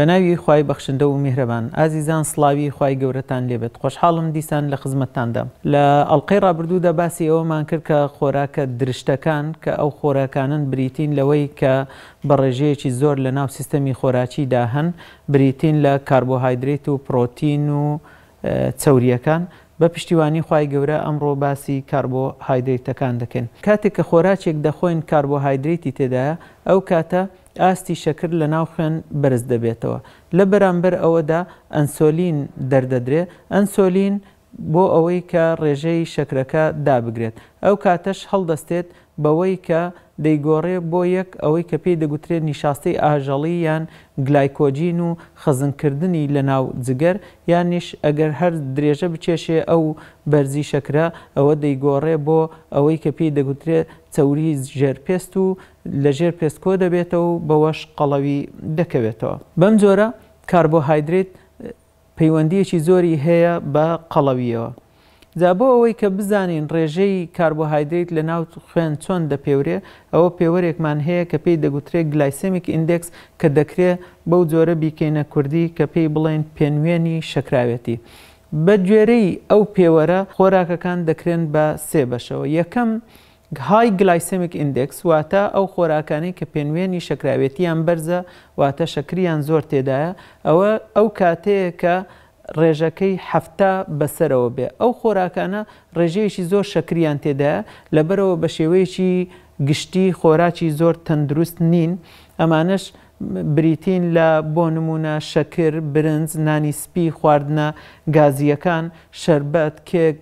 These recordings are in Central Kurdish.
بەناوی خی بەخشندە و میهرەبان ئازیزان سلاوی خی گەورەتان لێبێت خۆشحاڵم دیسان لە خزمەتتاندا لە ئەڵلقەی ڕابردوودا باسی ئەوەمان کرد کە خۆراکە درشتەکان کە ئەو خۆراکانن بریتین لەوەی کە بە ڕێژەیەکی زۆر لە ناو سیستەمی خۆراچیدا هەن بریتین لە کاربۆهایدرێت و پرۆتین و چوریەکان بە پشتیوانی خی گەورە ئەمڕۆ باسی کاربۆهایدریتەکان دەکەن کاتێک کە خۆراچێک دەخۆین کاربۆهایدریتی تێدایە ئەو کاتە ئاستی شەکر لە ناو خوێن بەرز دەبێتەوە لە بەرامبەر ئەوەدا ئەنسۆلین دەردەدرێت ئەنسۆلین بۆ ئەوەی کە ڕێژەی شەکرەکە دابگرێت ئەو کاتەش هەڵدەستێت بەوەی کە دەیگۆڕێ بۆ یەک ئەوەی کە پێی دەگوترێت نیشاستەی ئاژەڵی یان گلایکۆجین و خەزنکردنی لە ناو جگەر یانیش ئەگەر هەر درێژە بچێشێ ئەو بەرزی شەکرا ئەوە دەیگۆڕێ بۆ ئەوەی کە پێی دەگوترێت چەوری ژێر پێست و لە ژێر پێستکۆ دەبێتەوە و بەوەش قەڵەوی دەکەوێتەوە بەم جۆرە کاربۆهایدرێت پەیوەندیەکی زۆری هەیە بە قەڵەویەوە جا بۆ ئەوەی کە بزانین ڕێژەی کاربۆهایدریت لە ناو خوێن چۆن دەپێورێ ئەوە پێوەرێکمان هەیە کە پێی دەگوترێت گلایسمیک ئیندێکس کە دەکرێت بەو جۆرە بیکەینە کوردی کە پێی بڵێن پێنوێنی شەکراوێتی. بە گوێرەی ئەو پێوەرە خۆراکەکان دەکرێن بە سێ بەشەوە یەکەم، های گلایسمیک ئیندێکس واتە ئەو خۆراکانی کە پێنوێنی شکراوێتیان بەرزە واتە شکریان زۆر تێدایە ئەوە ئەو کاتەیە کە ڕێژەکەی هەفتا بەسەرەوە بێ ئەو خۆراکانە ڕێژەیەشی زۆر شکریان تێدا لەبەرەوە بە شێوەیەکی گشتی خۆراکی زۆر تەندروست نین ئەمانش بریتین لە بۆ نمونە شەکر برنج نانی سپی خواردنە گازیەکان شربەت کێک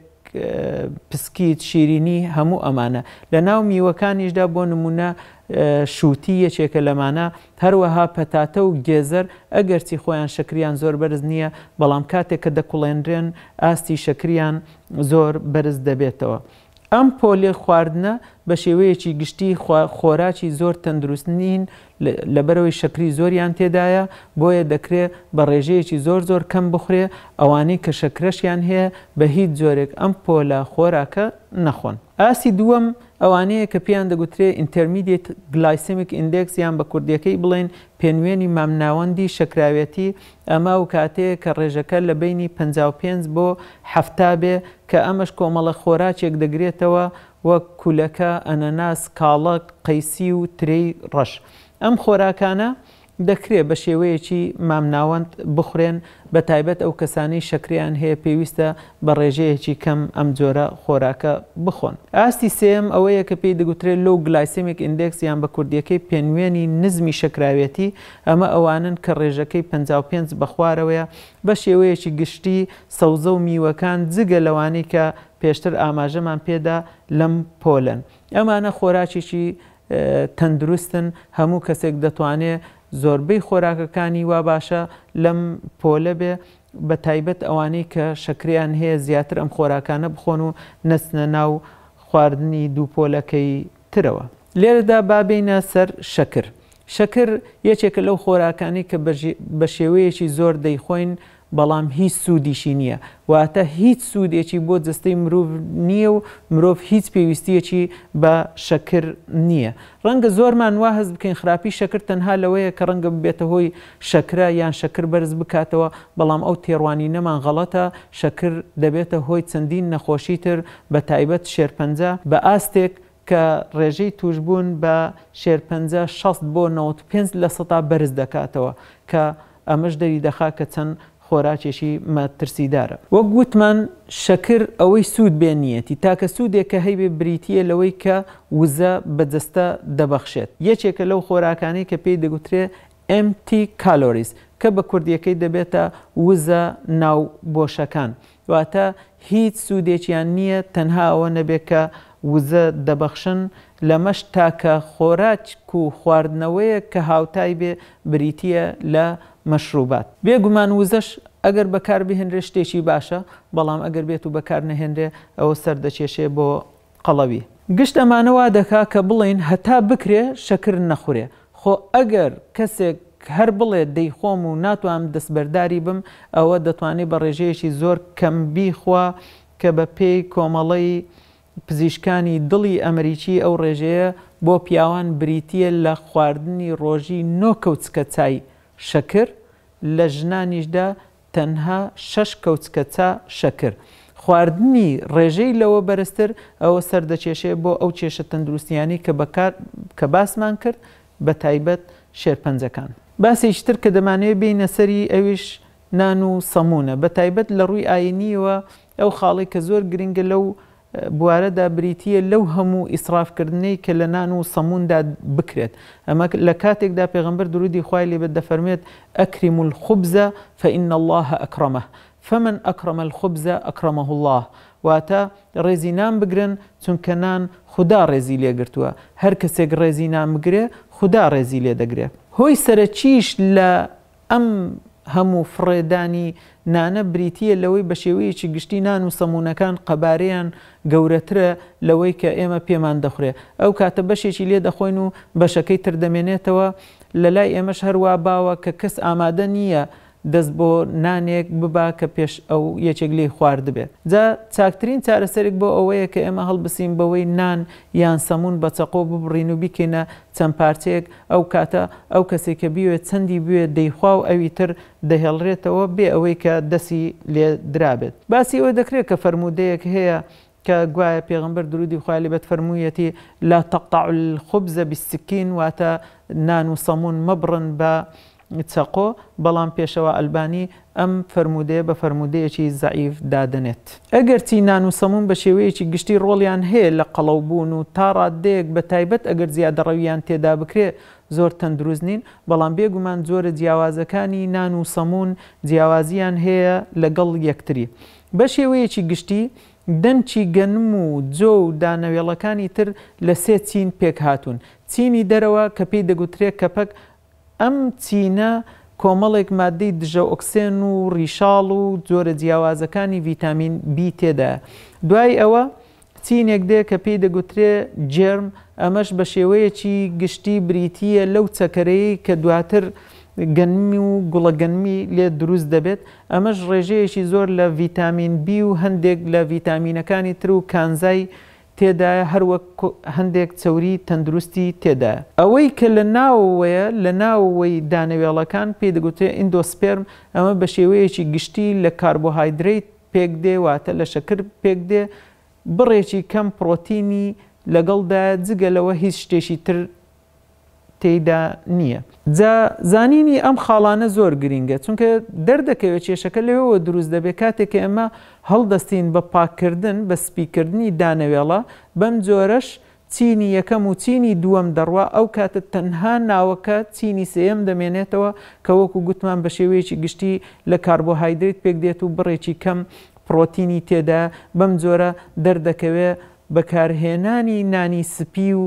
پسکیت شیرینی هەموو ئەمانە لە ناو میوەکانیشدا بۆ نمونە شووتی یەکێکە لەمانە هەروەها پەتاتە و گێزەر ئەگەرچی خۆیان شکریان زۆر بەرز نییە بەڵام کاتێک کە دەکوڵێنرێن ئاستی شکریان زۆر بەرز دەبێتەوە. ئەم پۆلێ خواردنە بە شێوەیەکی گشتی خۆراکی زۆر تەندروست نین لەبەرەوەی شکری زۆریان تێدایە بۆیە دەکرێت بە ڕێژەیەکی زۆر زۆر کەم بخورێ ئەوانەی کە شەکرەشیان هەیە بە هیچ جۆرێک ئەم پۆلا خۆراکە نەخۆن. ئاسی دووەم ئەوانەیە کە پێیان دەگوترێ ئینتەرمیدیت گلایسمیک ئیندێکس یان بە کوردیەکەی بڵێن پێنوێنی مامناوەندی شکراوەتی ئەما و کاتەیە کە ڕێژەکە لە بینی 55 بۆ هەفتا بێ کە ئەمەش کۆمەڵە خۆراچێک دەگرێتەوە وەک کولەکە ئەنەناس کاڵک قەیسی و تری ڕەش ئەم خۆراکانە دەکرێت بە شێوەیەکی مامناوەند بخورێن بە تایبەت ئەو کەسانی شکریان هەیە پێویستە بە ڕێژەیەکی کەم ئەم جۆرە خۆراکە بخۆن. ئاستی سێم ئەوەیە کە پێی دەگوترێت لەو گلایسیمێک ئیندێکس یان بە کوردیەکەی پێنوێنی نزمی شکراوێتی ئەمە ئەوانن کە ڕێژەکەی 55 بەخوارەوەیە بە شێوەیەکی گشتی سەوزە و میوەکان جگە لەوانی کە پێشتر ئاماژەمان پێدا لەم پۆلن. ئەمانە خۆراکیی تەندروستن هەموو کەسێک دەتوانێت زۆربەی خۆراکەکانی وا باشە لەم پۆلە بێ بە تایبەت ئەوانەی کە شکریان هەیە زیاتر ئەم خۆراکانە بخۆن و نەسنە ناو خواردنی دووپۆلەکەی ترەوە لێرەدا بابینە سەر شکر شکر یەکێکە لەو خۆراکانی کە بە شێوەیەکی زۆر دەیخۆین بەڵام هیچ سوودیشی نییە واتە هیچ سوودێکی بۆ جستەی مرۆڤ نییە و مرۆڤ هیچ پێویستیەکی بە شەکر نییە ڕەنگە زۆرمان وا هەز بکەین خراپی شەکر تەنها لەوەیە کە ڕەنگە ببێتە هۆی شەکرا یان شەکر بەرز بکاتەوە بەڵام ئەو تێڕوانی نەمان غەڵەتە شەکر دەبێتە هۆی چەندین نەخۆشی تر بە تایبەت شێرپەنج بە ئاستێک کە ڕێژەی توشببوون بە شێرپەنج 6 بۆ 95 لە سەتا بەرز دەکاتەوە کە ئەمەش دەری دەخا کە چەند خۆراکێشی ماترسیدارە وەک گوتمان شەکر ئەوەی سوود بێنیەتی تاکە سوودێک کە هەیبێ بریتە لەوەی کە وزە بەجەستە دەبەخشێت یەکێکە لەو خۆراکانەی کە پێی دەگوترێ MT کالۆریس کە بە کوردیەکەی دەبێتە وزە ناو بۆشەکان واتە هیچ سوودێکیان نییە تەنها ئەوە نەبێت کە وزە دەبەخشن لەمەش تاکە خۆراک و خواردنەوەیە کە هاوتای بێ بریتە لە مەشروبات بێگومان وزەش ئەگەر بەکار بهێنرێ شتێکی باشە بەڵام ئەگەر بێت و بەکار نەهێنرێ ئەوە سەردەچێشێ بۆ قەڵەوی گشت ئەمانەوە دەکا کە بڵین هەتا بکرێ شەکر نەخورێ خۆ ئەگەر کەسێک هەر بڵێ دەیخۆم و ناتوانم دەستبەرداری بم ئەوە دەتوانێت بە ڕێژەیەشی زۆر کەمبی خوا کە بە پێی کۆمەڵەی پزیشکانی دڵی ئەمریکی ئەو ڕێژەیە بۆ پیاوان بریتە لە خواردنی ڕۆژی نۆکەوتکە چای شەکر لە ژنانیشدا تەنها شش کەوتکە چا شەکر. خواردنی ڕێژەی لەوە بەرزتر ئەوە سەردەچێشێ بۆ ئەو کێشە تەندروستیانی کە باسمان کرد بە تایبەت شێرپەنجەکان. باسیشتر کە دەمانێت بینە سەری ئەویش نان و سەمونە بە تایبەت لە ڕووی ئاینیەوە ئەو خاڵی کە زۆر گرنگە لەو بوارد بریتە لو همو اسراف کردنی کله نانو سمون د بکرت اما لکاتک کاتێکدا پیغمبر درود خوای لێ بە فرمیت اکرم الخبز فان الله اکرمه فمن اکرم الخبز اکرمه الله واتا رزینام بگرن چون کنان خدا ڕێزی گرتوا هر کس رزینام نان خدا ڕێزی دگره دەگرێت سره چیش لە ام هەموو فڕێدانی نانە بریتە لەوەی بە شێوەیەکی گشتی نان و سەمونونەکان قەبارەیان گەورەترە لەوەی کە ئێمە پێمان دەخورێ ئەو کاتە بەشێکی لێ دەخۆین و بەشەکەی تر دەمێنێتەوە لە لای ئێمەش هەروە باوە کە کەس ئامادە نییە دەست بۆ نانێک ببا کە پێش ئەو یەکێک لی خوارد بێت جا چاکترین چارەسەرێک بۆ ئەوەیە کە ئێمە هەڵبسیین بەوەی نان یان سەمون بە چەقۆ ببڕین و بیکەینە چەند پارچەیەک ئەو کاتە ئەو کەسێک کە بیوێت چەندی بوێ دەیخوا و ئەوی تر دەهێڵرێتەوە بێ ئەوەی کە دەسی لێ درابێت باسی ئەوە دەکرێت کە فرەرمودەیەک هەیە کە گوایە پێغمبەر درودی خوای لەبێت فەرموویەتی لا تەقطع الخبزە بسکین واتە نان و سەمون مەبرن بە چەقۆ بەڵام پێشەوە ئەلبانی ئەم فرەرمودەیە بە فرەرمودەیەکی زعیف دادنێت. ئەگەرچی نان و سەمون بە شێوەیەکی گشتی ڕۆڵیان هەیە لە قەڵەوبوون و تاڕادەیەک بە تایبەت ئەگەر زیادەڕەویان تێدا بکرێ زۆر تەندروست نین بەڵام بێگومان جۆرە جیاوازەکانی نان و سەمون جیاوازیان هەیە لەگەڵ یەکتری. بە شێوەیەکی گشتی، دەنچی گەنم و جۆ و دانەوێڵەکانی تر لە سێ چین پێک هاتوون. چینی دەرەوە کە پێی دەگوترێت کەپەک ئەم چینە کۆمەڵێک مادەی دژە ئۆکسێن و ڕیشاڵ و جۆرە جیاوازەکانی ڤیتامین B تێدا دوای ئەوە چینێک دێ کە پێی دەگوترێ جرم ئەمەش بە شێوەیەکی گشتی بریتیە لەو چەکەرەیە کە دواتر گەنمی و گوڵەگەنمی لێ دروست دەبێت ئەمەش ڕێژەیەکی زۆر لە ڤیتامین B و هەندێک لە ڤیتامینەکانی تر و کانزای تێدایە هەروە هەندێک چوری تەندروستی تێدایە ئەوەی کە لە ناوەیە لە ناوەوەی دانەوێڵەکان پێدەگوتێ ئیندۆسپێرم ئەمە بە شێوەیەکی گشتی لە کاربۆهایدریت پێک دێ واتە لە شەکر پێک دێ بڕێکی کەم پرۆتینی لەگەڵدا جگەلەوە هیچ شتێکی تر تێدا نییە. جا زانینی ئەم خاڵانە زۆر گرینگە چونکە دەردەکەوێت کێشەکە لەوەوە دروست دەبێت کاتێککە ئێمە هەڵدەستین بە پاکردن بە سپیکردنی دانەوێڵە بەم جۆرەش چینی یەکەم و چینی دووەم دەڕوا ئەو کاتە تەنها ناوەکە چینی سێم دەمێنێتەوە کە وەکو گوتمان بە شێوەیەکی گشتی لە کاربۆهایدریت پێک دێت و بڕێکی کەم پرۆتینی تێدا بەم جۆرە دەردەکەوێت بەکارهێنانی نانی سپی و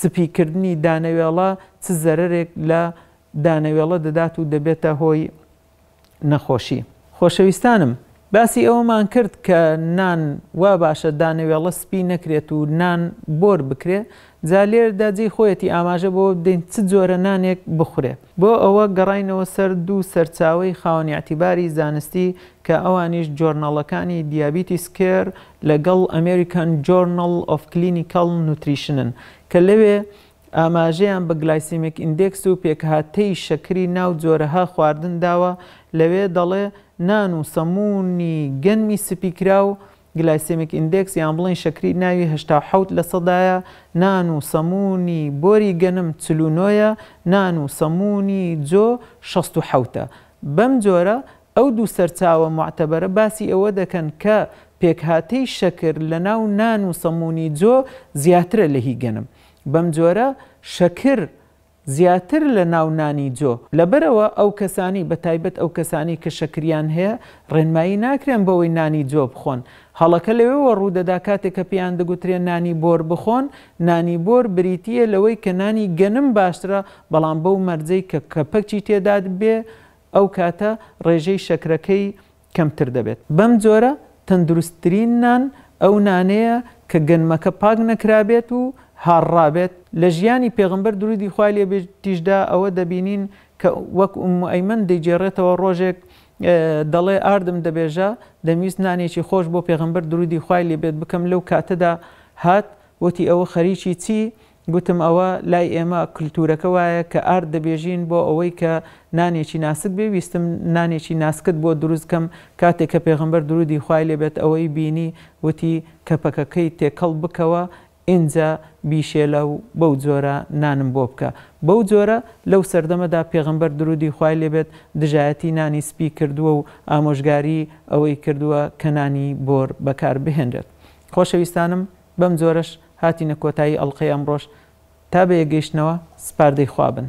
سپیکردنی دانەوێڵە چ زەرێک لە دانەوێڵە دەدات و دەبێتە هۆی نەخۆشی. خۆشەویستانم باسی ئەومان کرد کە نان وا باشە دانەوێڵە سپی نەکرێت و نان بۆر بکرێت جا لێردا جێی خۆیەتی ئاماژە بۆ بدەین چ جۆرە نانێک بخورێ بۆ ئەوە گەڕینەوە سەر دوو سەرچاوی خاونیاعتیباری زانستی کە ئەوانیش جۆرنەڵەکانی دیابیتی سکر لەگەڵ ئەمریکان جۆرنل ئۆف کلینیکل نوتریشنن کە لەوێ ئاماژەیان بە گلایسیمێک ئیندێکس و پێکهاتەی شەکری ناو جۆرەها خواردن داوە لەوێ دەڵێ نان و سەمونی گەنمی سپیکرا و گلایسیمێک ئیندێکس یان بڵین شکری ناوی هشتا حوت لە سەدایە نان و سەمونی بۆری گەنم چلونۆیە نان و سەمونی جۆ 16 حوتە بەم جۆرە ئەو دوو سەرچاوە معتەبەرە باسی ئەوە دەکەن کە پێکهاتەی شەکر لە ناو نان و سەمونی جۆ زیاترە لە هی گەنم بەم جۆرە شەکر زیاتر لە ناونانی جۆ لەبەرەوە ئەو کەسانی بە تایبەت ئەو کەسانی کە شەکریان هەیە ڕێنمایی ناکرێن بەوەی نانی جۆ بخۆن هەڵەکە لەوێەوە ڕوودەدا کاتێک کە پێیان دەگوترێن نانی بۆر بخۆن نانی بۆر بریتە لەوەی کە نانی گەنم باشترە بەڵام بەو مەرجەی کە کەپەکچی تێداد بێ ئەو کاتە ڕێژەی شەکرەکەی کەمتر دەبێت بەم جۆرە تەندروستترین نان ئەو نانەیە کە گەنمەکە پاک نەکرابێت و هاڕابێت لە ژیانی پێغمبەر درودی خوای لێ تیژدا ئەوە دەبینین کە وەک ئەیمەن دەیجێڕێتەوە ڕۆژێک دەڵێ ئاردم دەبێژە دەمویست نانێکی خۆش بۆ پێغمبەر درودی خوای لێ بێت بکەم لەو کاتەدا هات وتی ئەوە خەریکی چی گوتم ئەوە لای ئێمە کللتورەکە وایە کە ئارد دەبێژین بۆ ئەوەی کە نانێکی ناسک بێویستم نانێکی ناسکت بۆ دروستکەم کاتێک کە پێغمبەر درودی خوای لێبێت ئەوەی بینی وتی کەپەکەکەی تێکەڵ بکەوە ئینجا بیشێلە و بەو جۆرە نانم بۆ بکە بەو جۆرە لەو سەردەمەدا پێغمبەر درودی خوای لێبێت دژایەتی نانی سپی کردووە و ئامۆژگاری ئەوەی کردووە کە نانی بۆر بەکار بهێنرێت خۆشەویستانم بەم جۆرەش هاتیە کۆتایی ئەڵلقەی ئەمڕۆژ تا بە یەگەیشتنەوە سپاردەی خوابن